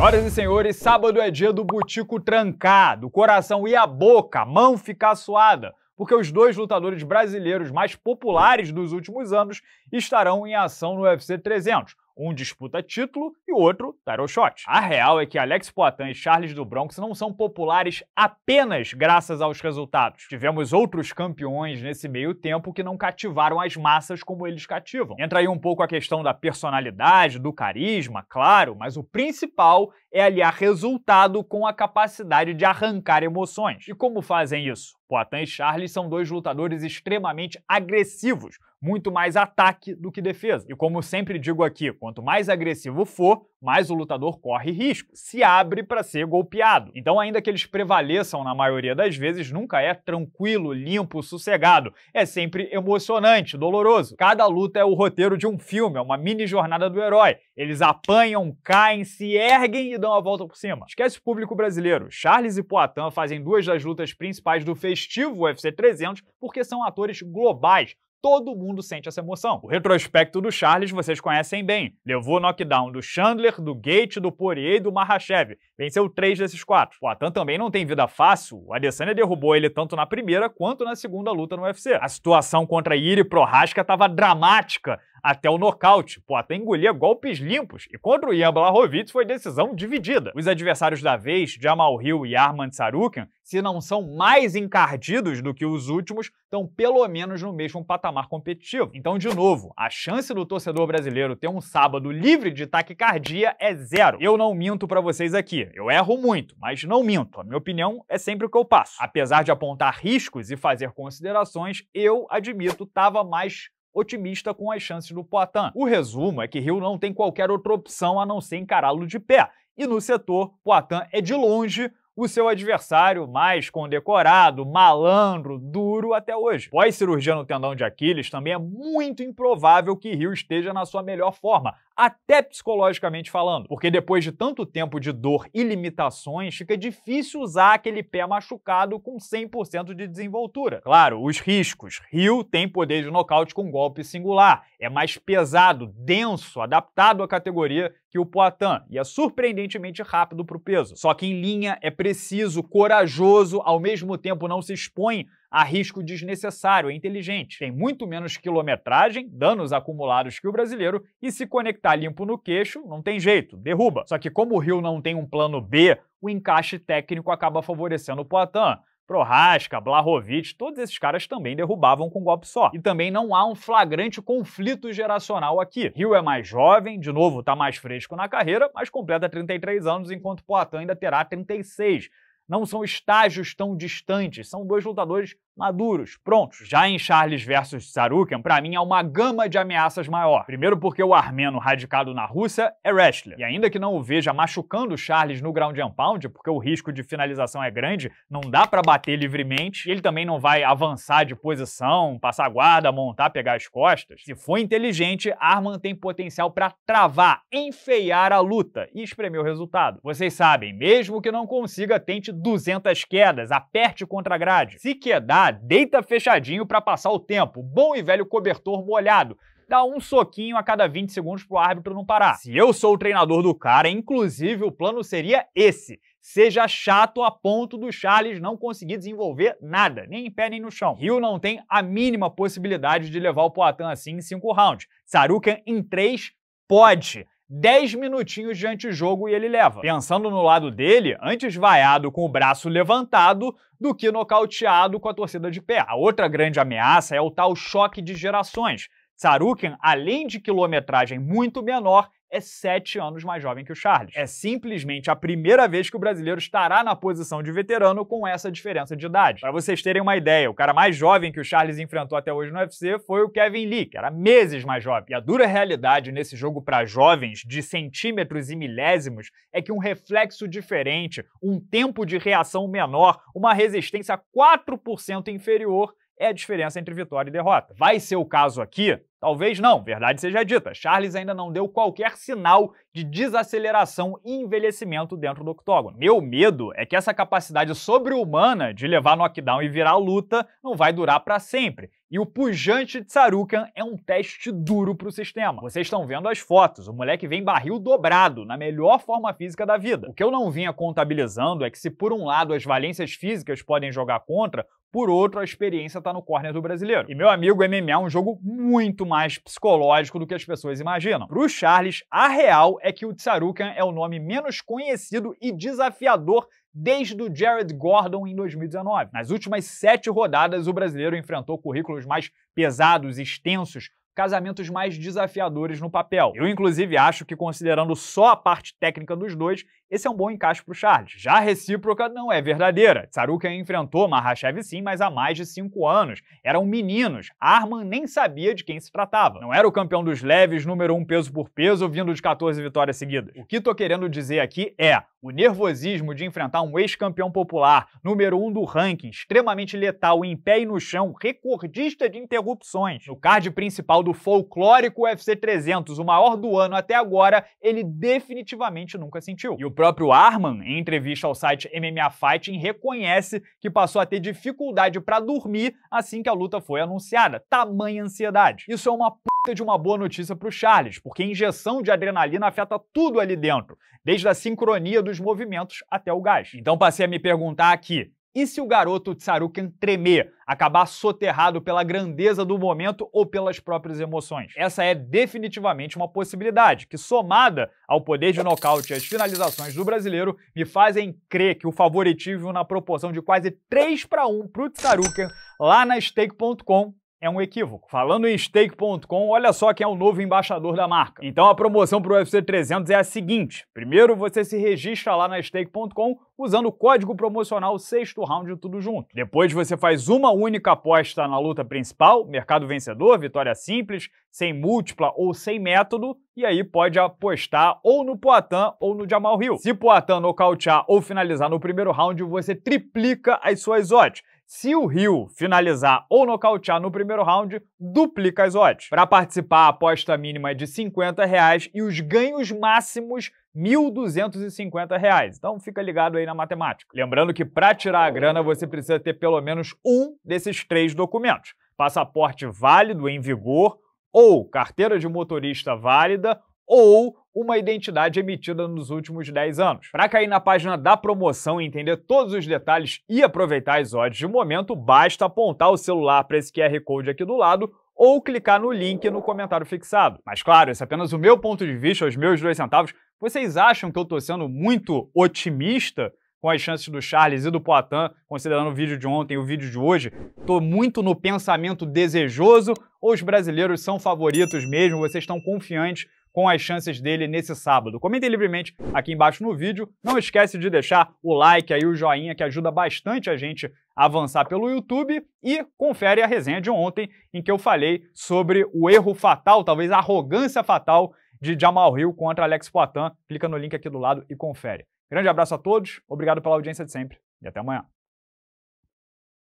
Senhoras e senhores, sábado é dia do butico trancado, coração e a boca, a mão ficar suada, porque os dois lutadores brasileiros mais populares dos últimos anos estarão em ação no UFC 300, um disputa título e o outro title shot. A real é que Alex Poitin e Charles do Bronx não são populares apenas graças aos resultados. Tivemos outros campeões nesse meio tempo que não cativaram as massas como eles cativam. Entra aí um pouco a questão da personalidade, do carisma, claro, mas o principal é aliar resultado com a capacidade de arrancar emoções. E como fazem isso? Poitin e Charles são dois lutadores extremamente agressivos, muito mais ataque do que defesa. E como sempre digo aqui, quanto mais agressivo for, mais o lutador corre risco, se abre para ser golpeado. Então, ainda que eles prevaleçam na maioria das vezes, nunca é tranquilo, limpo, sossegado. É sempre emocionante, doloroso. Cada luta é o roteiro de um filme, é uma mini jornada do herói. Eles apanham, caem, se erguem e dão a volta por cima. Esquece o público brasileiro. Charles e Poitin fazem duas das lutas principais do festivo UFC 300 porque são atores globais, Todo mundo sente essa emoção. O retrospecto do Charles vocês conhecem bem. Levou o knockdown do Chandler, do Gate, do Poirier e do Mahashev. Venceu três desses quatro. O Atan também não tem vida fácil. O Adesanya derrubou ele tanto na primeira quanto na segunda luta no UFC. A situação contra Iri Prohaska estava dramática até o nocaute. até engolia golpes limpos e contra o Ian Blachowicz foi decisão dividida. Os adversários da vez, Jamal Hill e Armand Sarukian, se não são mais encardidos do que os últimos, estão pelo menos no mesmo patamar competitivo. Então, de novo, a chance do torcedor brasileiro ter um sábado livre de taquicardia é zero. Eu não minto para vocês aqui. Eu erro muito, mas não minto. A minha opinião é sempre o que eu passo. Apesar de apontar riscos e fazer considerações, eu admito, estava mais otimista com as chances do Poitin. O resumo é que Rio não tem qualquer outra opção a não ser encará-lo de pé. E no setor, Poitin é de longe o seu adversário mais condecorado, malandro, duro até hoje. Pós cirurgia no tendão de Aquiles, também é muito improvável que Rio esteja na sua melhor forma, até psicologicamente falando, porque depois de tanto tempo de dor e limitações, fica difícil usar aquele pé machucado com 100% de desenvoltura. Claro, os riscos. Ryu tem poder de nocaute com golpe singular, é mais pesado, denso, adaptado à categoria que o Poitin e é surpreendentemente rápido para o peso. Só que em linha é preciso, corajoso, ao mesmo tempo não se expõe a risco desnecessário, é inteligente. Tem muito menos quilometragem, danos acumulados que o brasileiro e se conectar limpo no queixo, não tem jeito, derruba. Só que como o Rio não tem um plano B, o encaixe técnico acaba favorecendo o Poitin. Prohaska, Blahovic, todos esses caras também derrubavam com um golpe só. E também não há um flagrante conflito geracional aqui. Rio é mais jovem, de novo, tá mais fresco na carreira, mas completa 33 anos, enquanto Poitin ainda terá 36 não são estágios tão distantes, são dois lutadores maduros, prontos. Já em Charles versus Sarukian, para mim é uma gama de ameaças maior. Primeiro porque o armeno radicado na Rússia é wrestler. E ainda que não o veja machucando Charles no ground and pound, porque o risco de finalização é grande, não dá para bater livremente, ele também não vai avançar de posição, passar guarda, montar, pegar as costas. Se for inteligente, Arman tem potencial para travar, enfeiar a luta e espremer o resultado. Vocês sabem, mesmo que não consiga, tente 200 quedas, aperte contra a grade. Se quedar, deita fechadinho para passar o tempo. Bom e velho cobertor molhado. Dá um soquinho a cada 20 segundos pro árbitro não parar. Se eu sou o treinador do cara, inclusive o plano seria esse seja chato a ponto do Charles não conseguir desenvolver nada, nem em pé nem no chão. Rio não tem a mínima possibilidade de levar o Poitin assim em 5 rounds. Sarukan em 3 pode. 10 minutinhos de antijogo e ele leva. Pensando no lado dele, antes vaiado com o braço levantado do que nocauteado com a torcida de pé. A outra grande ameaça é o tal choque de gerações Sarukian, além de quilometragem muito menor, é sete anos mais jovem que o Charles. É simplesmente a primeira vez que o brasileiro estará na posição de veterano com essa diferença de idade. Para vocês terem uma ideia, o cara mais jovem que o Charles enfrentou até hoje no UFC foi o Kevin Lee, que era meses mais jovem. E a dura realidade nesse jogo para jovens, de centímetros e milésimos, é que um reflexo diferente, um tempo de reação menor, uma resistência 4% inferior é a diferença entre vitória e derrota. Vai ser o caso aqui? Talvez não, verdade seja dita. Charles ainda não deu qualquer sinal de desaceleração e envelhecimento dentro do octógono. Meu medo é que essa capacidade sobre-humana de levar knockdown e virar luta não vai durar para sempre. E o pujante Tsarukan é um teste duro pro sistema. Vocês estão vendo as fotos, o moleque vem barril dobrado, na melhor forma física da vida. O que eu não vinha contabilizando é que se por um lado as valências físicas podem jogar contra, por outro, a experiência está no córner do brasileiro. E meu amigo, o MMA é um jogo muito mais psicológico do que as pessoas imaginam. Pro Charles, a real é que o Tsarukan é o nome menos conhecido e desafiador desde o Jared Gordon em 2019. Nas últimas sete rodadas, o brasileiro enfrentou currículos mais pesados, extensos, casamentos mais desafiadores no papel. Eu, inclusive, acho que, considerando só a parte técnica dos dois, esse é um bom encaixe para o Charles. Já a recíproca não é verdadeira. Tsarukian enfrentou Mahashev sim, mas há mais de cinco anos. Eram meninos. Arman nem sabia de quem se tratava. Não era o campeão dos leves, número um peso por peso, vindo de 14 vitórias seguidas. O que estou querendo dizer aqui é o nervosismo de enfrentar um ex-campeão popular, número um do ranking, extremamente letal em pé e no chão, recordista de interrupções. No card principal do do folclórico UFC 300, o maior do ano até agora, ele definitivamente nunca sentiu. E o próprio Arman, em entrevista ao site MMA Fighting, reconhece que passou a ter dificuldade para dormir assim que a luta foi anunciada. Tamanha ansiedade. Isso é uma puta de uma boa notícia pro Charles, porque a injeção de adrenalina afeta tudo ali dentro, desde a sincronia dos movimentos até o gás. Então passei a me perguntar aqui, e se o garoto Tsarukian tremer, acabar soterrado pela grandeza do momento ou pelas próprias emoções? Essa é definitivamente uma possibilidade, que somada ao poder de nocaute e às finalizações do brasileiro, me fazem crer que o favoritismo na proporção de quase 3 para 1 para o Tsarukian lá na stake.com é um equívoco. Falando em stake.com, olha só quem é o novo embaixador da marca. Então a promoção para o UFC 300 é a seguinte: primeiro você se registra lá na stake.com usando o código promocional sexto round tudo junto. Depois você faz uma única aposta na luta principal, mercado vencedor, vitória simples, sem múltipla ou sem método, e aí pode apostar ou no Poatan ou no Jamal Hill. Se Poatan nocautear ou finalizar no primeiro round, você triplica as suas odds. Se o Rio finalizar ou nocautear no primeiro round, duplica as odds. Para participar, a aposta mínima é de 50 reais e os ganhos máximos R$ reais. Então fica ligado aí na matemática. Lembrando que para tirar a grana você precisa ter pelo menos um desses três documentos: passaporte válido em vigor ou carteira de motorista válida ou uma identidade emitida nos últimos 10 anos. Para cair na página da promoção e entender todos os detalhes e aproveitar as odds de momento, basta apontar o celular para esse QR Code aqui do lado ou clicar no link no comentário fixado. Mas claro, esse é apenas o meu ponto de vista, os meus dois centavos. Vocês acham que eu estou sendo muito otimista com as chances do Charles e do Poitin, considerando o vídeo de ontem e o vídeo de hoje? Estou muito no pensamento desejoso ou os brasileiros são favoritos mesmo? Vocês estão confiantes com as chances dele nesse sábado. Comentem livremente aqui embaixo no vídeo. Não esquece de deixar o like aí, o joinha, que ajuda bastante a gente a avançar pelo YouTube. E confere a resenha de ontem, em que eu falei sobre o erro fatal, talvez a arrogância fatal de Jamal Hill contra Alex Poitin. Clica no link aqui do lado e confere. Grande abraço a todos, obrigado pela audiência de sempre e até amanhã.